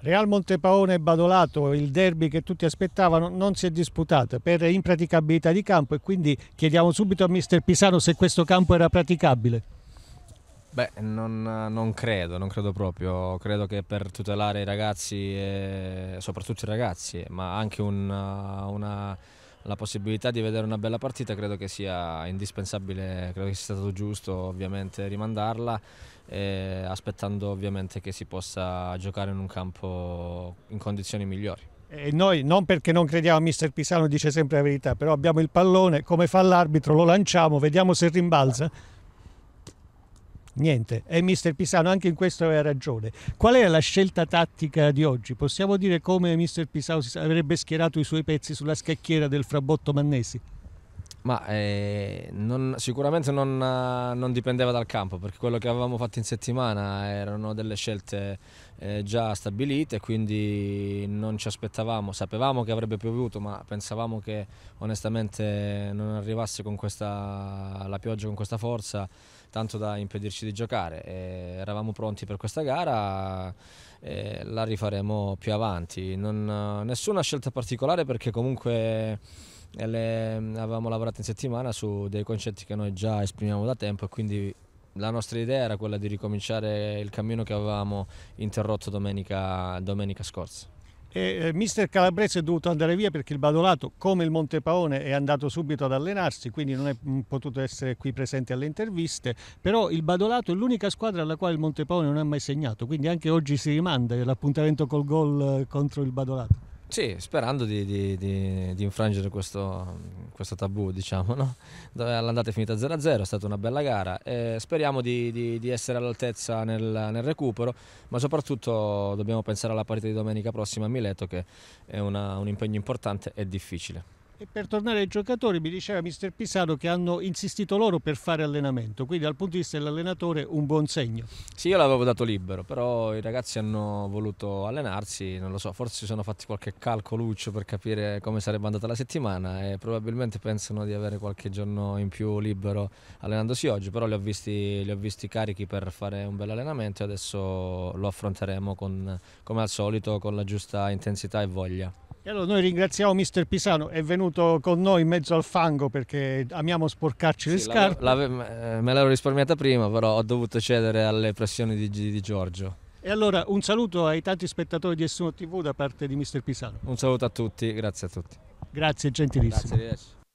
Real Montepaone e Badolato, il derby che tutti aspettavano, non si è disputato per impraticabilità di campo e quindi chiediamo subito a mister Pisano se questo campo era praticabile. Beh, non, non credo, non credo proprio. Credo che per tutelare i ragazzi, e, soprattutto i ragazzi, ma anche un, una la possibilità di vedere una bella partita credo che sia indispensabile, credo che sia stato giusto ovviamente rimandarla, eh, aspettando ovviamente che si possa giocare in un campo in condizioni migliori. E noi non perché non crediamo, a mister Pisano dice sempre la verità, però abbiamo il pallone, come fa l'arbitro lo lanciamo, vediamo se rimbalza. Niente, e mister Pisano anche in questo aveva ragione. Qual è la scelta tattica di oggi? Possiamo dire come mister Pisano avrebbe schierato i suoi pezzi sulla scacchiera del frabotto Mannesi? Ma eh, non, sicuramente non, eh, non, dipendeva dal campo, perché quello che avevamo fatto in settimana erano delle scelte eh, già stabilite, quindi non ci aspettavamo, sapevamo che avrebbe piovuto, ma pensavamo che onestamente non arrivasse con questa, la pioggia con questa forza, tanto da impedirci di giocare. E eravamo pronti per questa gara, eh, la rifaremo più avanti. Non, eh, nessuna scelta particolare perché comunque le, avevamo lavorato in settimana su dei concetti che noi già esprimiamo da tempo e quindi la nostra idea era quella di ricominciare il cammino che avevamo interrotto domenica, domenica scorsa. E, eh, mister Calabrese è dovuto andare via perché il Badolato, come il Monte Paone, è andato subito ad allenarsi, quindi non è mm, potuto essere qui presente alle interviste, però il Badolato è l'unica squadra alla quale il Monte Paone non ha mai segnato, quindi anche oggi si rimanda l'appuntamento col gol eh, contro il Badolato. Sì, sperando di, di, di, di infrangere questo, questo, tabù, diciamo, no? L'andata è finita 0-0, è stata una bella gara. Eh, speriamo di, essere all'altezza nel, nel, recupero, ma soprattutto dobbiamo pensare alla partita di domenica prossima a Mileto, che è una, un impegno importante e difficile. E per tornare ai giocatori, mi diceva mister Pisano che hanno insistito loro per fare allenamento, quindi dal punto di vista dell'allenatore un buon segno. Sì, io l'avevo dato libero, però i ragazzi hanno voluto allenarsi, non lo so, forse si sono fatti qualche calcoluccio per capire come sarebbe andata la settimana e probabilmente pensano di avere qualche giorno in più libero allenandosi oggi, però li ho visti, li ho visti carichi per fare un bel allenamento e adesso lo affronteremo con, come al solito con la giusta intensità e voglia. E allora noi ringraziamo mister Pisano, è venuto con noi in mezzo al fango perché amiamo sporcarci le scarpe. L'ave, l'ave, me eh, l'ero risparmiata prima, però ho dovuto cedere alle pressioni di, di, Giorgio. E allora un saluto ai tanti spettatori di Essuno TV da parte di mister Pisano. Un saluto a tutti, grazie a tutti. Grazie, gentilissimo. Grazie,